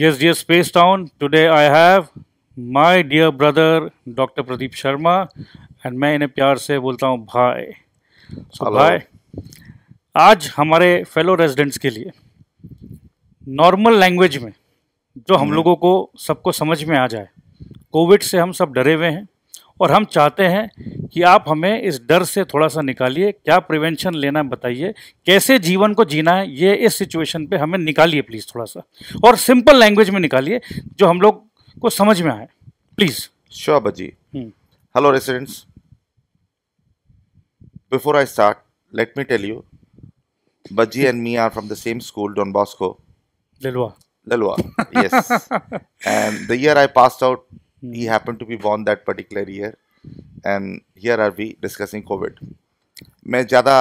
Yes, dear Space Town, today I have my dear brother Dr. Pradeep Sharma and मैं इन्हें प्यार से बोलता हूँ भाई so, भाई आज हमारे फेलो रेजिडेंट्स के लिए नॉर्मल लैंग्वेज में जो हम हम्म। लोगों को सबको समझ में आ जाए कोविड से हम सब डरे हुए हैं और हम चाहते हैं कि आप हमें इस डर से थोड़ा सा निकालिए क्या प्रिवेंशन लेना है बताइए कैसे जीवन को जीना है ये इस सिचुएशन पे हमें निकालिए प्लीज़ थोड़ा सा और सिंपल लैंग्वेज में निकालिए जो हम लोग को समझ में आए प्लीज़ श्योर भाजी hello residents before I start let me tell you Bajji and me are from the same school Don Bosco Lilwa. Lilwa, yes and the year I passed out Mm. He happened to be born that particular year. And here are we discussing COVID. मैं ज़्यादा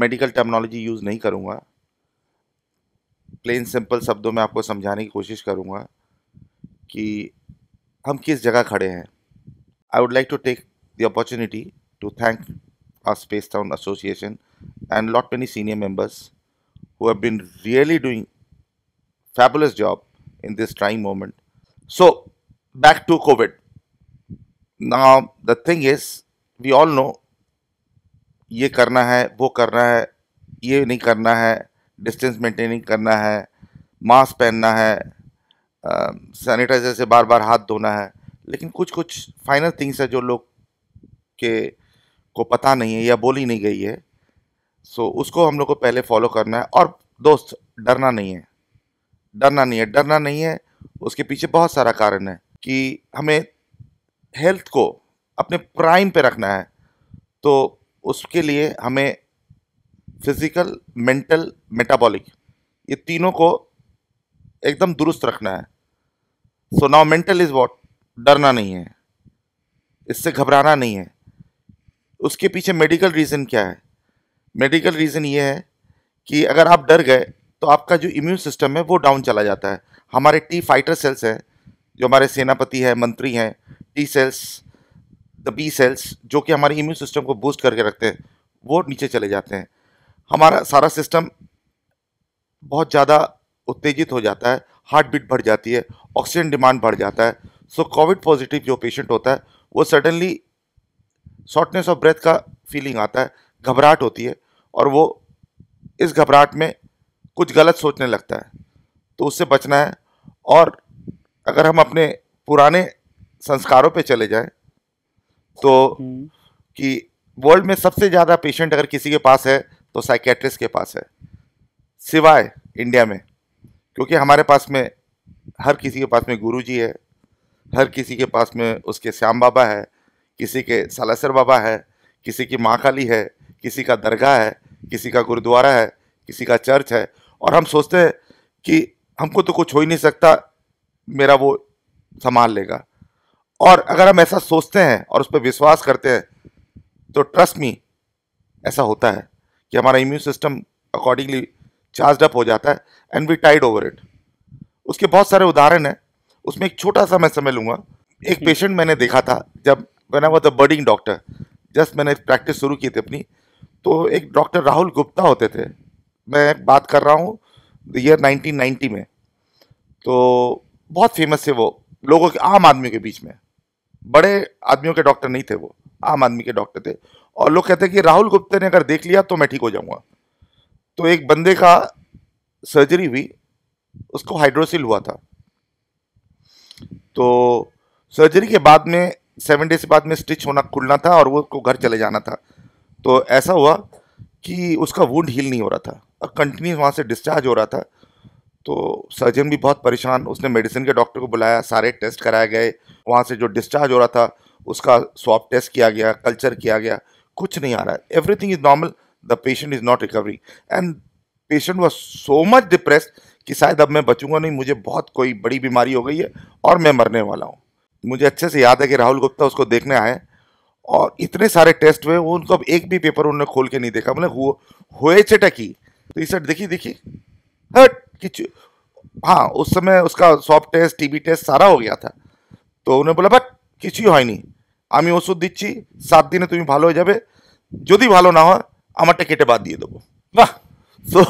medical terminology use नहीं करूँगा plain simple शब्दों में आपको समझाने की कोशिश करूँगा कि हम किस जगह खड़े हैं I would like to take the opportunity to thank our Space Town association and lot many senior members who have been really doing fabulous job in this trying moment so back to COVID. Now, the thing is, we all know, ये करना है वो करना है ये नहीं करना है डिस्टेंस मेंटेनिंग करना है मास्क पहनना है सैनिटाइजर से बार बार हाथ धोना है लेकिन कुछ कुछ फाइनल थिंग्स है जो लोग के को पता नहीं है या बोली नहीं गई है सो so, उसको हम लोग को पहले फॉलो करना है और दोस्त डरना नहीं है डरना नहीं है डरना नहीं है उसके पीछे बहुत सारा कारण है कि हमें हेल्थ को अपने प्राइम पे रखना है तो उसके लिए हमें फिज़िकल मेंटल मेटाबॉलिक ये तीनों को एकदम दुरुस्त रखना है so now mental is what डरना नहीं है इससे घबराना नहीं है उसके पीछे मेडिकल रीज़न क्या है मेडिकल रीज़न ये है कि अगर आप डर गए तो आपका जो इम्यून सिस्टम है वो डाउन चला जाता है हमारे टी फाइटर सेल्स हैं जो हमारे सेनापति हैं मंत्री हैं T cells the B cells जो कि हमारे इम्यून सिस्टम को बूस्ट करके रखते हैं वो नीचे चले जाते हैं हमारा सारा सिस्टम बहुत ज़्यादा उत्तेजित हो जाता है हार्ट बीट बढ़ जाती है ऑक्सीजन डिमांड बढ़ जाता है सो कोविड पॉजिटिव जो पेशेंट होता है वो सडनली शॉर्टनेस ऑफ ब्रेथ का फीलिंग आता है घबराहट होती है और वो इस घबराहट में कुछ गलत सोचने लगता है तो उससे बचना है और अगर हम अपने पुराने संस्कारों पे चले जाएं तो हम्म। कि वर्ल्ड में सबसे ज़्यादा पेशेंट अगर किसी के पास है तो साइकेट्रिस्ट के पास है सिवाय इंडिया में क्योंकि हमारे पास में हर किसी के पास में गुरु जी है हर किसी के पास में उसके श्याम बाबा है किसी के सलासर बाबा है किसी की महाकाली है किसी का दरगाह है किसी का गुरुद्वारा है किसी का चर्च है और हम सोचते हैं कि हमको तो कुछ हो ही नहीं सकता मेरा वो संभाल लेगा और अगर हम ऐसा सोचते हैं और उस पर विश्वास करते हैं तो ट्रस्ट मी ऐसा होता है कि हमारा immune system accordingly charge up हो जाता है and we tide over it उसके बहुत सारे उदाहरण हैं उसमें एक छोटा सा मैं समय लूँगा एक पेशेंट मैंने देखा था जब when I was a budding doctor just मैंने प्रैक्टिस शुरू की थी अपनी तो एक डॉक्टर राहुल गुप्ता होते थे मैं बात कर रहा हूँ ईयर 1990 में तो बहुत फेमस थे वो लोगों के आम आदमियों के बीच में बड़े आदमियों के डॉक्टर नहीं थे वो आम आदमी के डॉक्टर थे और लोग कहते कि राहुल गुप्ता ने अगर देख लिया तो मैं ठीक हो जाऊंगा तो एक बंदे का सर्जरी हुई उसको हाइड्रोसिल हुआ था तो सर्जरी के बाद में सेवन डेज के बाद में स्टिच होना खुलना था और वो उसको घर चले जाना था तो ऐसा हुआ कि उसका वुंड हील नहीं हो रहा था और कंटिन्यू वहाँ से डिस्चार्ज हो रहा था तो सर्जन भी बहुत परेशान उसने मेडिसिन के डॉक्टर को बुलाया सारे टेस्ट कराए गए वहाँ से जो डिस्चार्ज हो रहा था उसका स्वाप टेस्ट किया गया कल्चर किया गया कुछ नहीं आ रहा है everything is normal the patient is not recovery and patient was so much depress कि शायद अब मैं बचूंगा नहीं मुझे बहुत कोई बड़ी बीमारी हो गई है और मैं मरने वाला हूँ मुझे अच्छे से याद है कि राहुल गुप्ता उसको देखने आए और इतने सारे टेस्ट हुए वो उनको अब एक भी पेपर उन्होंने खोल के नहीं देखा मतलब हुए चटकी तो इस देखिए देखिए हट हाँ उस समय उसका সব टेस्ट टीबी टेस्ट सारा हो गया था तो উনি बोला बट कि हमें ओषुद दीची सात दिन तुम्हें भलो हो जाए जो भलो ना हमारे केटे बद दिए देव वाह so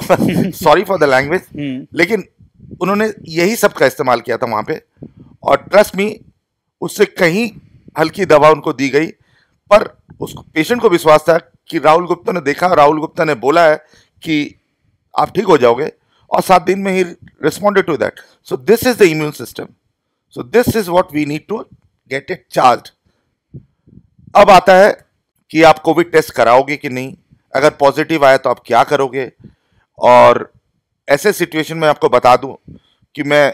sorry for the language लेकिन उन्होंने यही सब का इस्तेमाल किया था वहाँ पे और ट्रस्ट मी उससे कहीं हल्की दवा उनको दी गई पर उस पेशेंट को विश्वास था कि राहुल गुप्ता ने देखा राहुल गुप्ता ने बोला है कि आप ठीक हो जाओगे और सात दिन में ही responded to that so this is the immune system so this is what we need to get it charge अब आता है कि आप कोविड टेस्ट कराओगे कि नहीं अगर पॉजिटिव आया तो आप क्या करोगे और ऐसे सिचुएशन में आपको बता दूं कि मैं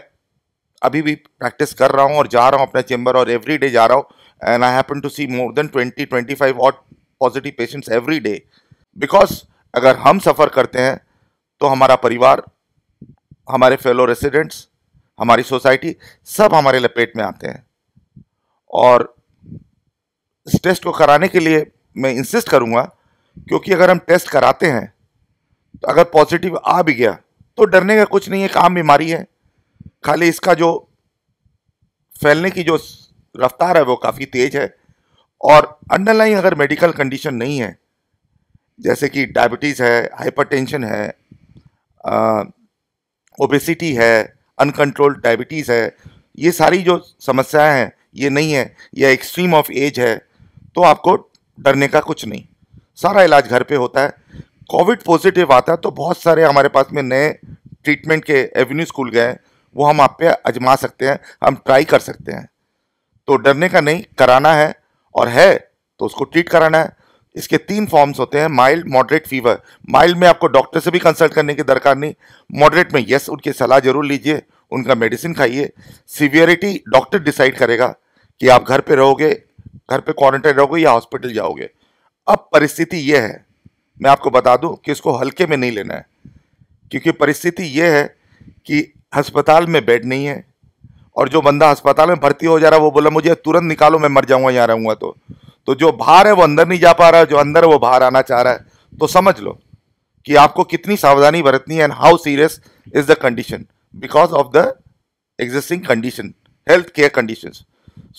अभी भी प्रैक्टिस कर रहा हूं और जा रहा हूं अपने चेंबर और एवरी डे जा रहा हूं and I happen to see more than twenty twenty five odd positive patients every day because अगर हम सफ़र करते हैं तो हमारा परिवार हमारे फेलो रेसिडेंट्स हमारी सोसाइटी सब हमारे लपेट में आते हैं और इस टेस्ट को कराने के लिए मैं इंसिस्ट करूँगा क्योंकि अगर हम टेस्ट कराते हैं तो अगर पॉजिटिव आ भी गया तो डरने का कुछ नहीं है एक आम बीमारी है खाली इसका जो फैलने की जो रफ्तार है वो काफ़ी तेज़ है और अंडरलाइन अगर मेडिकल कंडीशन नहीं है जैसे कि डायबिटीज़ है हाइपरटेंशन है ओबेसिटी है अनकंट्रोल्ड डायबिटीज़ है ये सारी जो समस्याएं हैं ये नहीं है या एक्सट्रीम ऑफ एज है तो आपको डरने का कुछ नहीं सारा इलाज घर पे होता है कोविड पॉजिटिव आता है तो बहुत सारे हमारे पास में नए ट्रीटमेंट के एवेन्यूज खुल गए हैं वो हम आप पे आजमा सकते हैं हम ट्राई कर सकते हैं तो डरने का नहीं कराना है और है तो उसको ट्रीट कराना है इसके तीन फॉर्म्स होते हैं माइल्ड मॉडरेट फीवर माइल्ड में आपको डॉक्टर से भी कंसल्ट करने की दरकार नहीं मॉडरेट में यस उनकी सलाह जरूर लीजिए उनका मेडिसिन खाइए सीवियरिटी डॉक्टर डिसाइड करेगा कि आप घर पे रहोगे घर पे क्वारंटाइन रहोगे या हॉस्पिटल जाओगे अब परिस्थिति यह है मैं आपको बता दूं कि इसको हल्के में नहीं लेना है क्योंकि परिस्थिति यह है कि अस्पताल में बेड नहीं है और जो बंदा अस्पताल में भर्ती हो जा रहा है वो बोला मुझे तुरंत निकालो मैं मर जाऊँगा यहाँ रहूँगा तो तो जो बाहर है वो अंदर नहीं जा पा रहा है जो अंदर है वो बाहर आना चाह रहा है तो समझ लो कि आपको कितनी सावधानी बरतनी है and how serious is the condition because of the existing condition health care condition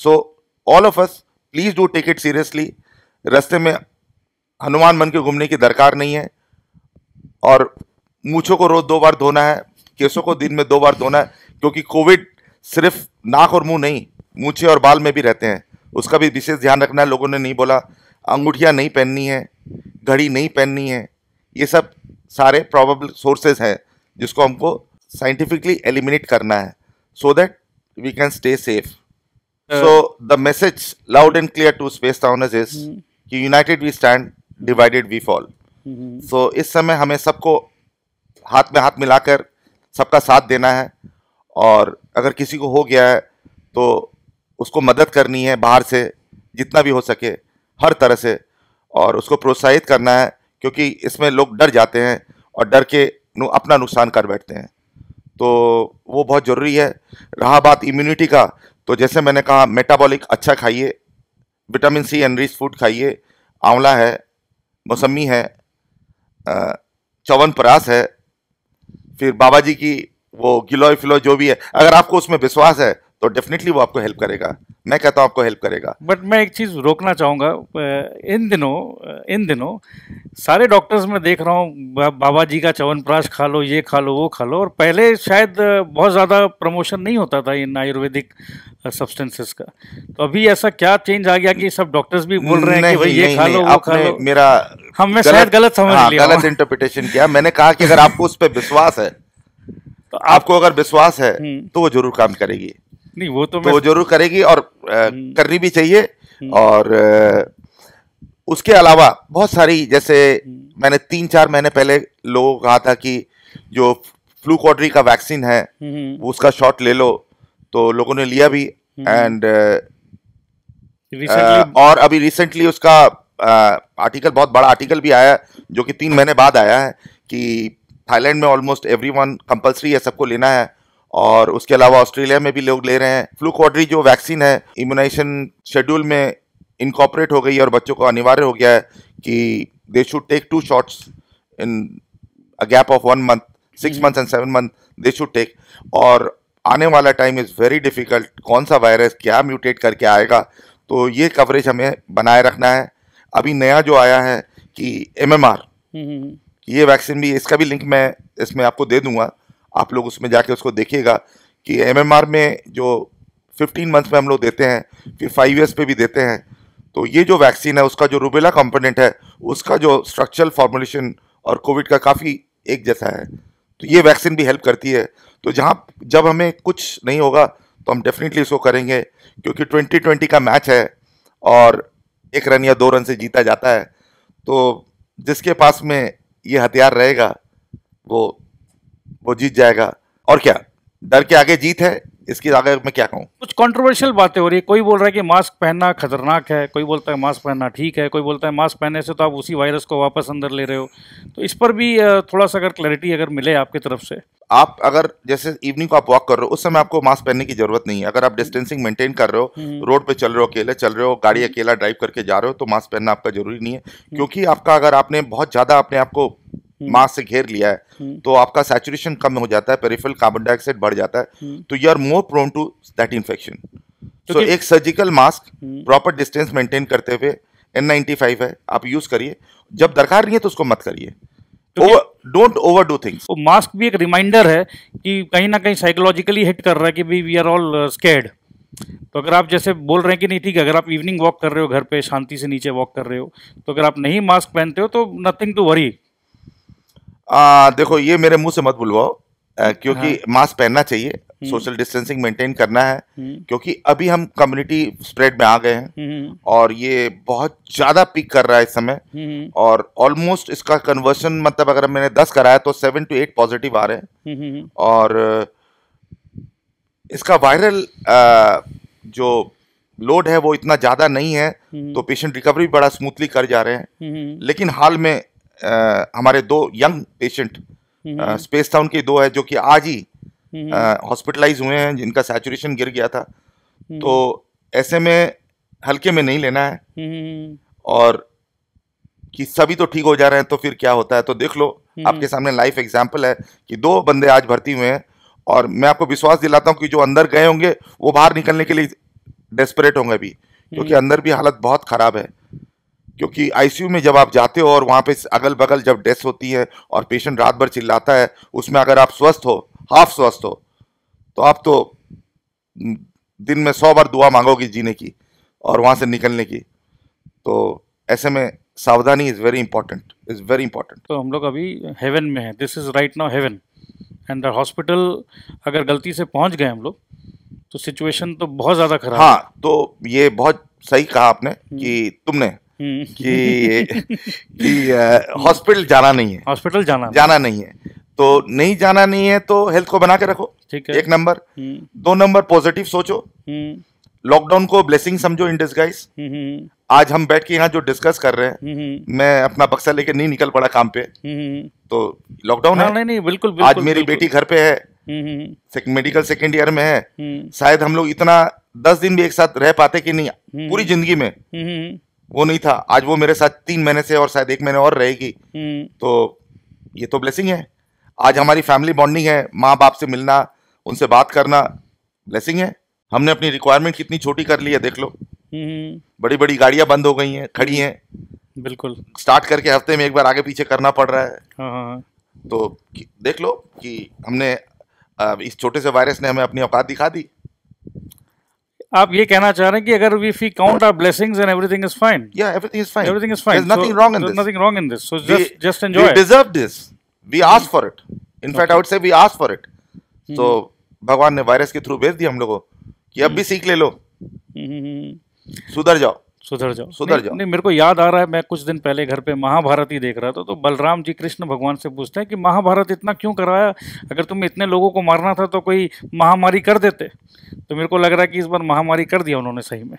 so all of us please do take it seriously रस्ते में हनुमान मन के घूमने की दरकार नहीं है और मूछों को रोज़ दो बार धोना है केसों को दिन में दो बार धोना है क्योंकि कोविड सिर्फ नाक और मुंह नहीं मूछे और बाल में भी रहते हैं उसका भी विशेष ध्यान रखना है लोगों ने नहीं बोला अंगूठियाँ नहीं पहननी है घड़ी नहीं पहननी है ये सब सारे प्रॉबल सोर्सेज हैं जिसको हमको साइंटिफिकली एलिमिनेट करना है so that we can stay safe so the message loud and clear to Space Towners is कि united we stand divided we fall so इस समय हमें सबको हाथ में हाथ मिलाकर सबका साथ देना है और अगर किसी को हो गया है तो उसको मदद करनी है बाहर से जितना भी हो सके हर तरह से और उसको प्रोत्साहित करना है क्योंकि इसमें लोग डर जाते हैं और डर के नु, अपना नुकसान कर बैठते हैं तो वो बहुत ज़रूरी है रहा बात इम्यूनिटी का तो जैसे मैंने कहा मेटाबॉलिक अच्छा खाइए विटामिन सी एनरिच फूड खाइए आंवला है मौसमी है चवन परास है फिर बाबा जी की वो गिलोय फिलोय जो भी है अगर आपको उसमें विश्वास है तो डेफिनेटली वो आपको हेल्प करेगा मैं कहता हूँ आपको हेल्प करेगा बट मैं एक चीज़ रोकना चाहूँगा इन दिनों इन दिनों सारे डॉक्टर्स में देख रहा हूँ बाबा जी का चवनप्राश खा लो ये खा लो वो खा लो और पहले शायद बहुत ज़्यादा प्रमोशन नहीं होता था इन आयुर्वेदिक सब्सटेंसेस का तो अभी ऐसा क्या चेंज आ गया कि सब डॉक्टर्स भी बोल रहे हैं कि भाई ये खा लो वो खा लो मेरा हमने शायद गलत समझ हाँ, लिया गलत इंटरप्रिटेशन किया मैंने कहा कि अगर आपको उस पर विश्वास है तो आपको अगर विश्वास है हम्म। तो वो जरूर काम करेगी नहीं वो तो, तो जरूर करेगी और आ, हम्म। करनी भी चाहिए हम्म। और आ, उसके अलावा बहुत सारी जैसे हम्म। मैंने तीन चार महीने पहले लोगों को कहा था कि जो फ्लू कॉड्री का वैक्सीन है वो उसका शॉट ले लो तो लोगों ने लिया भी एंड और अभी रिसेंटली उसका आर्टिकल बहुत बड़ा आर्टिकल भी आया जो कि तीन महीने बाद आया है कि थाईलैंड में ऑलमोस्ट एवरीवन कंपलसरी है सबको लेना है और उसके अलावा ऑस्ट्रेलिया में भी लोग ले रहे हैं फ्लू क्वाड्री जो वैक्सीन है इम्यूनाइजेशन शेड्यूल में इनकॉपरेट हो गई और बच्चों को अनिवार्य हो गया है कि they should take two shots in a gap of one month six month and seven month they should take और आने वाला टाइम इज़ वेरी डिफिकल्ट कौन सा वायरस क्या म्यूटेट करके आएगा तो ये कवरेज हमें बनाए रखना है अभी नया जो आया है कि एम हम्म, हम्म, हम्म। ये वैक्सीन भी इसका भी लिंक मैं इसमें आपको दे दूंगा आप लोग उसमें जाके उसको देखिएगा कि एमएमआर में जो 15 मंथ में हम लोग देते हैं फिर फाइव ईयर्स पे भी देते हैं तो ये जो वैक्सीन है उसका जो रूबेला कंपोनेंट है उसका जो स्ट्रक्चरल फॉर्मुलेशन और कोविड का काफ़ी एक जैसा है तो ये वैक्सीन भी हेल्प करती है तो जहाँ जब हमें कुछ नहीं होगा तो हम डेफिनेटली इसको करेंगे क्योंकि 2020 का मैच है और एक रन या दो रन से जीता जाता है तो जिसके पास में ये हथियार रहेगा वो वो जीत जाएगा और क्या डर के आगे जीत है इसके आगे मैं क्या कहूँ कुछ कंट्रोवर्शियल बातें हो रही है कोई बोल रहा है कि मास्क पहनना खतरनाक है कोई बोलता है मास्क पहनना ठीक है कोई बोलता है मास्क पहनने से तो आप उसी वायरस को वापस अंदर ले रहे हो तो इस पर भी थोड़ा सा अगर क्लैरिटी अगर मिले आपकी तरफ से आप अगर जैसे इवनिंग को आप वॉक कर रहे हो उस समय आपको मास्क पहनने की जरूरत नहीं है अगर आप डिस्टेंसिंग मेंटेन कर रहे हो हम्म, हम्म। रोड पे चल रहे हो अकेले चल रहे हो गाड़ी अकेला ड्राइव करके जा रहे हो तो मास्क पहनना आपका जरूरी नहीं है हम्म। क्योंकि आपका अगर आपने बहुत ज़्यादा अपने आपको हम्म। मास से घेर लिया है हम्म। तो आपका सैचुरेशन कम हो जाता है पेरिफिल कार्बन डाइऑक्साइड बढ़ जाता है हम्म। तो you are more prone to that infection तो एक surgical mask proper distance maintain करते हुए एन नाइन्टी फाइव है आप यूज करिए जब दरकार नहीं है तो उसको मत करिए don't overdo things mask भी एक रिमाइंडर है कि कहीं ना कहीं साइकोलॉजिकली हिट कर रहा है कि भाई वी आर ऑल स्केर्ड तो अगर आप जैसे बोल रहे हैं कि नहीं ठीक है अगर आप इवनिंग वॉक कर रहे हो घर पे शांति से नीचे वॉक कर रहे हो तो अगर आप नहीं मास्क पहनते हो तो नथिंग टू वरी आ, देखो ये मेरे मुंह से मत बुलवाओ क्योंकि हाँ। मास्क पहनना चाहिए हम्म। सोशल डिस्टेंसिंग मेंटेन करना है हम्म। क्योंकि अभी हम कम्युनिटी स्प्रेड में आ गए हैं हम्म। और ये बहुत ज़्यादा पिक कर रहा है इस समय और ऑलमोस्ट इसका कन्वर्शन मतलब अगर मैंने दस कराया तो सेवन टू एट पॉजिटिव आ रहे हैं और इसका वायरल जो लोड है वो इतना ज़्यादा नहीं है तो पेशेंट रिकवरी बड़ा स्मूथली कर जा रहे हैं लेकिन हाल में हमारे दो young patient hmm, hmm. Space Town के दो है जो कि आज ही हॉस्पिटलाइज हम्म, हुए हैं जिनका सैचुरेशन गिर गया था तो ऐसे में हल्के में नहीं लेना है और कि सभी तो ठीक हो जा रहे हैं तो फिर क्या होता है तो देख लो आपके सामने लाइफ एग्जाम्पल है कि दो बंदे आज भर्ती हुए हैं और मैं आपको विश्वास दिलाता हूँ कि जो अंदर गए होंगे वो बाहर निकलने के लिए डेस्परेट होंगे अभी क्योंकि अंदर भी हालत बहुत ख़राब है क्योंकि आईसीयू में जब आप जाते हो और वहाँ पे अगल बगल जब डेथ होती है और पेशेंट रात भर चिल्लाता है उसमें अगर आप स्वस्थ हो हाफ स्वस्थ हो तो आप तो दिन में सौ बार दुआ मांगोगे जीने की और वहाँ से निकलने की तो ऐसे में सावधानी is very important is very important तो हम लोग अभी हेवन में हैं this is right now heaven and the hospital अगर गलती से पहुँच गए हम लोग तो सिचुएशन तो बहुत ज़्यादा खराब हाँ तो ये बहुत सही कहा आपने हम्म। कि तुमने हम्म। कि कि हॉस्पिटल जाना नहीं है हॉस्पिटल जाना जाना नहीं है तो नहीं जाना नहीं है तो हेल्थ को बना के रखो ठीक है एक नंबर हम्म। दो नंबर पॉजिटिव सोचो लॉकडाउन हम्म। को ब्लेसिंग समझो इन डिस्गाइज आज हम बैठ के यहाँ जो डिस्कस कर रहे हैं मैं अपना बक्सा लेके नहीं निकल पड़ा काम पे तो लॉकडाउन है हाँ, नहीं नहीं बिल्कुल, बिल्कुल आज मेरी बेटी घर पे है मेडिकल सेकेंड ईयर में है शायद हम लोग इतना दस दिन भी एक साथ रह पाते कि नहीं पूरी जिंदगी में वो नहीं था आज वो मेरे साथ तीन महीने से और शायद एक महीने और रहेगी हम्म। तो ये तो ब्लेसिंग है आज हमारी फैमिली बॉन्डिंग है माँ बाप से मिलना उनसे बात करना ब्लेसिंग है हमने अपनी रिक्वायरमेंट कितनी छोटी कर ली है देख लो हम्म। बड़ी बड़ी गाड़ियां बंद हो गई हैं खड़ी हैं बिल्कुल स्टार्ट करके हफ्ते में एक बार आगे पीछे करना पड़ रहा है हाँ, हाँ, हाँ। तो देख लो कि हमने इस छोटे से वायरस ने हमें अपनी औकात दिखा दी आप ये कहना चाह रहे हैं कि अगर if we count our blessings and everything is fine या everything is fine everything is fine there is nothing wrong in this nothing wrong in this so just just enjoy we deserve this we ask for it in fact I would say we ask for it तो भगवान ने virus के through भेज दिया हम लोगों को कि अब भी hmm. सीख ले लो hmm. सुधर जाओ सुधर जाओ सुधर जाओ नहीं मेरे को याद आ रहा है मैं कुछ दिन पहले घर पे महाभारत ही देख रहा था तो बलराम जी कृष्ण भगवान से पूछते हैं कि महाभारत इतना क्यों कराया अगर तुम इतने लोगों को मारना था तो कोई महामारी कर देते तो मेरे को लग रहा है कि इस बार महामारी कर दिया उन्होंने सही में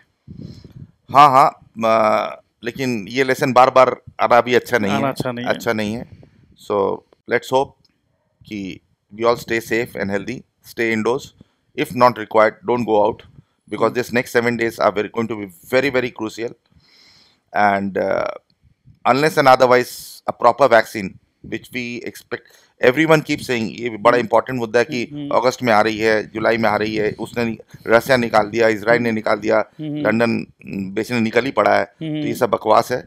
हाँ हाँ लेकिन ये लेसन बार बार आना भी अच्छा नहीं है अच्छा नहीं अच्छा नहीं है सो लेट्स होप कि we all stay safe and healthy stay indoors if not required don't go out because hmm. this next seven days are very, going to be very very crucial and uh, unless and otherwise a proper vaccine which we expect everyone keep saying ये बड़ा important hmm. मुद्दा है कि अगस्त hmm, में आ रही है जुलाई में आ रही है उसने रसिया निकाल दिया इसराइल ने निकाल दिया लंदन बेचने निकल ही पड़ा है तो ये सब बकवास है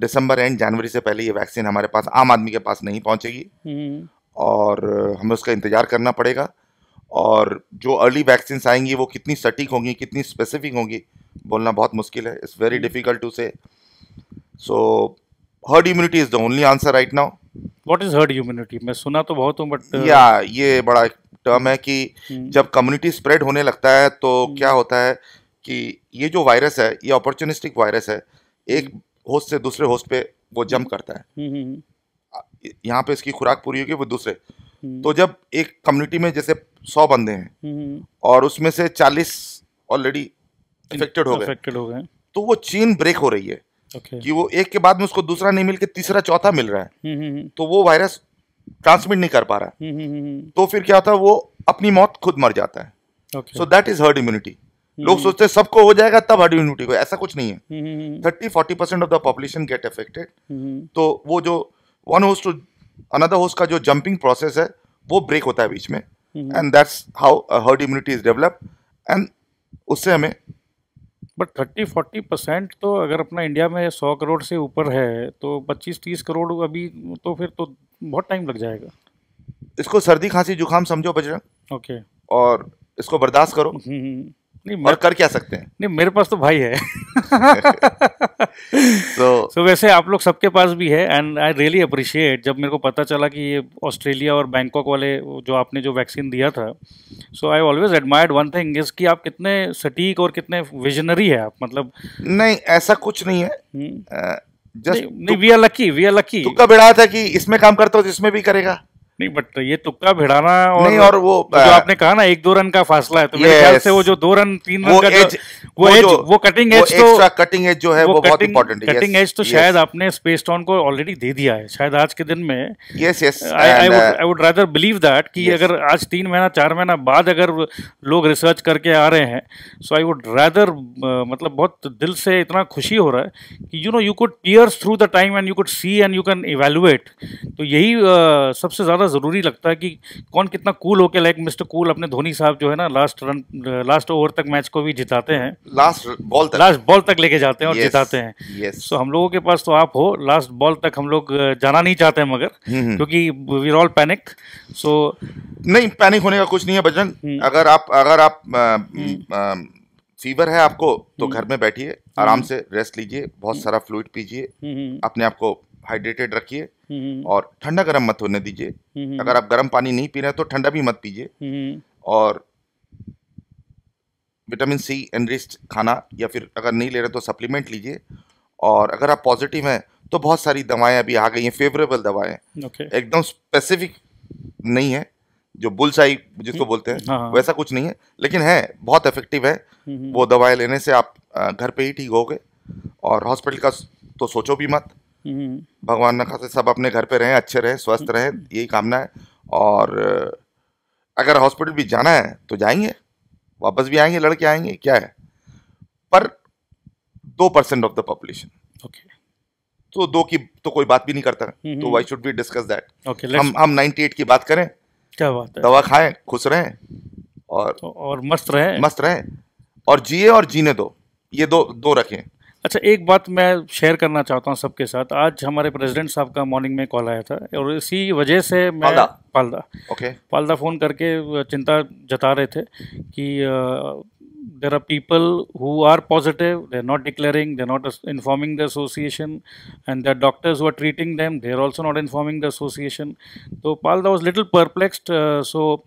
दिसंबर एंड जनवरी से पहले ये वैक्सीन हमारे पास आम आदमी के पास नहीं पहुंचेगी और हमें उसका इंतज़ार करना पड़ेगा और जो अर्ली वैक्सीन आएंगी वो कितनी सटीक होंगी कितनी स्पेसिफिक होंगी बोलना बहुत मुश्किल है it's very difficult to say so herd immunity is the only answer right now what is herd immunity मैं सुना तो बहुत हूँ बट या uh, ये बड़ा टर्म है कि हम्म। जब कम्युनिटी स्प्रेड होने लगता है तो हम्म। क्या होता है कि ये जो वायरस है ये अपॉर्चुनिस्टिक वायरस है एक होस्ट हम्म। से दूसरे होस्ट पे वो जम्प करता है यहाँ पे इसकी खुराक पूरी होगी वो दूसरे तो जब एक कम्युनिटी में जैसे सौ बंदे हैं और उसमें से चालीस ऑलरेडी इफेक्टेड हो गए तो वो चेन ब्रेक हो रही है okay. कि वो एक के बाद में उसको दूसरा नहीं मिलके तीसरा चौथा मिल रहा है हम्म, हम्म, हम्म। तो वो वायरस ट्रांसमिट नहीं कर पा रहा है तो फिर क्या होता है वो अपनी मौत खुद मर जाता है so that is herd immunity लोग सोचते हैं सबको हो जाएगा तब हर्ड इम्यूनिटी को ऐसा कुछ नहीं है thirty forty percent of the population get affected तो वो जो one host to another host का जो जंपिंग प्रोसेस है वो ब्रेक होता है बीच में and that's how herd immunity is develop and उससे हमें बट थर्टी फोर्टी परसेंट तो अगर अपना इंडिया में सौ करोड़ से ऊपर है तो पच्चीस तीस करोड़ अभी तो फिर तो बहुत टाइम लग जाएगा इसको सर्दी खांसी जुकाम समझो बजरंग ओके okay. और इसको बर्दाश्त करो हम्म, हम्म। नहीं और कर क्या सकते हैं नहीं मेरे पास तो भाई है तो so, so, वैसे आप लोग सबके पास भी है एंड आई रियली अप्रिशिएट जब मेरे को पता चला कि ये ऑस्ट्रेलिया और बैंकॉक वाले जो आपने जो वैक्सीन दिया था so I always admired one thing is कि आप कितने सटीक और कितने विजनरी है आप मतलब नहीं ऐसा कुछ नहीं है just we are lucky we are lucky तुक्का बिड़ा था कि इसमें काम करता हो जिसमें तो इसमें भी करेगा नहीं बट ये तुक्का भिड़ाना और नहीं और वो जो आ, आपने कहा ना एक दो रन का फासला है तो मेरे ख्याल से वो जो दो रन तीन रन का एज, वो एज वो कटिंग एज तो कटिंग एज जो है वो वो बहुत इंपॉर्टेंट है कटिंग एज तो शायद आपने स्पेस टॉन को ऑलरेडी दे दिया है शायद आज के दिन में yes yes I would rather believe that कि अगर आज तीन महीना चार महीना बाद अगर लोग रिसर्च करके आ रहे हैं सो आई वुड रादर मतलब बहुत दिल से इतना खुशी हो रहा है कि you know you could tears through the time and you could see and you can evaluate तो यही uh, सबसे ज्यादा बड़ा ज़रूरी लगता है कि कौन कितना कूल होकर लाइक मिस्टर कूल अपने धोनी साहब जो है ना लास्ट रन लास्ट ओवर तक मैच को भी जिताते हैं लास्ट बॉल तक लास्ट बॉल तक लेके जाते हैं और yes, जिताते हैं yes. सो हम लोगों के पास तो आप हो लास्ट बॉल तक हम लोग जाना नहीं चाहते मगर हम्म, हम्म। क्योंकि वी ऑल पैनिक सो नहीं पैनिक होने का कुछ नहीं है बजरंग हम्म। अगर आप अगर आप फीवर है आपको तो घर में बैठिए आराम से रेस्ट लीजिए बहुत सारा फ्लूड पीजिए अपने आप को हाइड्रेटेड रखिए हम्म, हम्म। और ठंडा गर्म मत होने दीजिए हम्म, अगर आप गर्म पानी नहीं पी रहे हैं तो ठंडा भी मत पीजिए और विटामिन सी एनरिस्ट खाना या फिर अगर नहीं ले रहे तो सप्लीमेंट लीजिए और अगर आप पॉजिटिव हैं तो बहुत सारी दवाएं अभी आ गई हैं फेवरेबल दवाएं okay. एकदम स्पेसिफिक नहीं है जो बुलसाई जिसको बोलते हैं हाँ, हाँ। वैसा कुछ नहीं है लेकिन है बहुत इफेक्टिव है वो दवाएं लेने से आप घर पे ही ठीक हो और हॉस्पिटल का तो सोचो भी मत हम्म। भगवान न खाते सब अपने घर पे रहें अच्छे रहें स्वस्थ रहें यही कामना है और अगर हॉस्पिटल भी जाना है तो जाएंगे वापस भी आएंगे लड़के आएंगे क्या है पर दो percent of the population okay तो दो की तो कोई बात भी नहीं करता हम्म, तो why should be discuss that okay हम हम 98 की बात करें क्या बात है दवा खाएं खुश रहें और तो और मस्त रहें मस्त रहें और जिए और जीने दो ये दो दो रखें अच्छा एक बात मैं शेयर करना चाहता हूँ सबके साथ आज हमारे प्रेसिडेंट साहब का मॉर्निंग में कॉल आया था और इसी वजह से मैं पालदा पालदा ओके okay. पालदा फ़ोन करके चिंता जता रहे थे कि there are people who are positive, they're not declaring, they're not informing the association, and the doctors who are treating them, they're also not informing the association. So, Palda was little perplexed. Uh, so,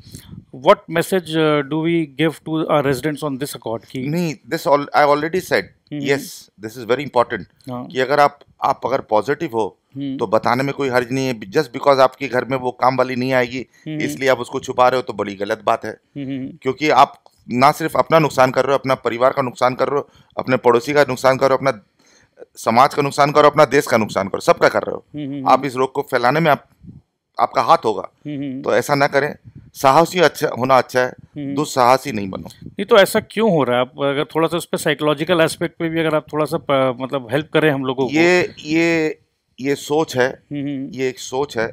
what message uh, do we give to our residents on this accord? Ki? me this all I already said. mm -hmm. Yes, this is very important. हाँ. कि अगर aap आप अगर positive हो तो बताने में कोई हर्ज नहीं है जस्ट बिकॉज आपके घर में वो काम वाली नहीं आएगी इसलिए आप उसको छुपा रहे हो तो बड़ी गलत बात है क्योंकि आप ना सिर्फ अपना नुकसान कर रहे हो अपना परिवार का नुकसान कर रहे हो अपने पड़ोसी का नुकसान करो अपना समाज का नुकसान करो अपना देश का नुकसान करो सबका कर रहे हो हम्म, हम्म, आप इस रोग को फैलाने में आप आपका हाथ होगा हम्म, तो ऐसा ना करें साहसी अच्छा होना अच्छा है दुस्साहसी नहीं बनो नहीं तो ऐसा क्यों हो रहा है आप अगर थोड़ा सा उस पर साइकोलॉजिकल एस्पेक्ट पे भी अगर आप थोड़ा सा मतलब हेल्प करें हम लोगों ये ये ये सोच है ये एक सोच है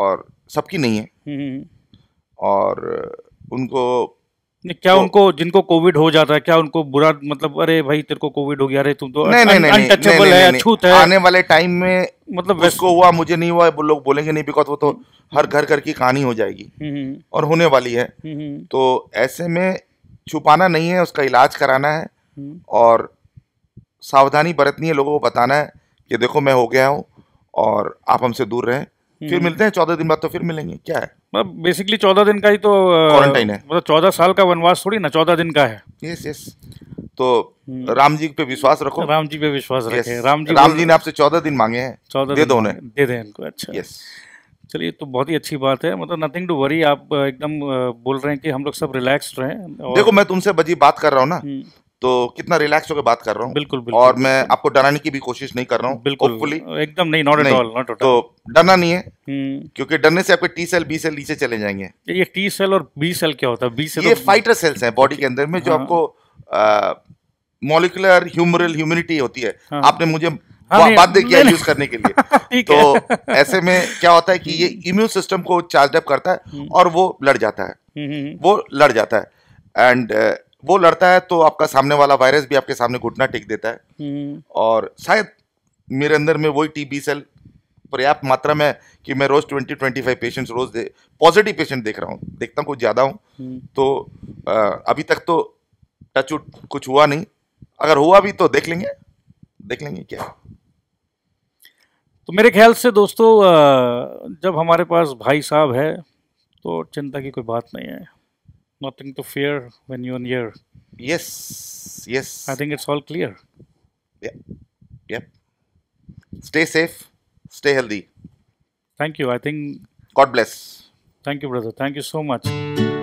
और सबकी नहीं है और उनको क्या तो, उनको जिनको कोविड हो जाता है क्या उनको बुरा मतलब अरे भाई तेरे को कोविड हो गया अरे तुम तो नहीं नहीं नहीं अनटचेबल है अछूत है आने वाले टाइम में मतलब उसको हुआ मुझे नहीं हुआ वो लोग बोलेंगे नहीं बिकॉज वो तो हर घर घर की कहानी हो जाएगी हम्म, हम्म। और होने वाली है हम्म, तो ऐसे में छुपाना नहीं है उसका इलाज कराना है और सावधानी बरतनी है लोगों को बताना है कि देखो मैं हो गया हूँ और आप हमसे दूर रहें फिर हम्म। मिलते हैं चौदह दिन बाद तो फिर मिलेंगे क्या है मतलब बेसिकली चौदह दिन का ही तो क्वारंटाइन है मतलब चौदह साल का वनवास थोड़ी ना चौदह दिन का है यस यस तो हम्म। राम जी पे विश्वास रखो राम जी पे विश्वास रखे राम जी राम जी ने आपसे चौदह दिन मांगे हैं चौदह दे दो उन्हें दे दें इनको अच्छा यस चलिए तो बहुत ही अच्छी बात है मतलब नथिंग टू वरी आप एकदम बोल रहे हैं कि हम लोग सब रिलैक्स रहे और... देखो मैं तुमसे बजी बात कर रहा हूँ ना हम्म। तो कितना रिलैक्स होकर बात कर रहा हूँ बिल्कुल, बिल्कुल और मैं आपको डराने की भी कोशिश नहीं कर रहा हूँ बिल्कुल एकदम नहीं not at all not at all तो डरना नहीं है हम्म। क्योंकि डरने से आपके टी सेल बी सेल नीचे चले जाएंगे ये टी सेल और बी सेल क्या होता है बी सेल ये फाइटर तो- सेल्स हैं बॉडी के अंदर में जो हाँ। आपको मोलिकुलर ह्यूमरल ह्यूमिनिटी होती है हाँ। आपने मुझे बाध्य किया यूज करने के लिए तो ऐसे में क्या होता है कि ये इम्यून सिस्टम को चार्ज अप करता है हम्म। और वो लड़ जाता है हम्म, वो लड़ जाता है एंड वो लड़ता है तो आपका सामने वाला वायरस भी आपके सामने घुटना टेक देता है हम्म। और शायद मेरे अंदर में वही टी बी सेल पर्याप्त मात्रा में कि मैं रोज ट्वेंटी ट्वेंटी फाइव पेशेंट्स रोज पॉजिटिव पेशेंट देख रहा हूँ देखता हूँ कुछ ज़्यादा हूँ हम्म। तो आ, अभी तक तो टच उट कुछ हुआ नहीं अगर हुआ भी तो देख लेंगे देख लेंगे क्या तो मेरे ख्याल से दोस्तों जब हमारे पास भाई साहब है तो चिंता की कोई बात नहीं है nothing to fear when you're near. Yes, yes. I think it's all clear. Yep, yep. Stay safe, stay healthy. Thank you. I think. God bless. Thank you, brother. Thank you so much.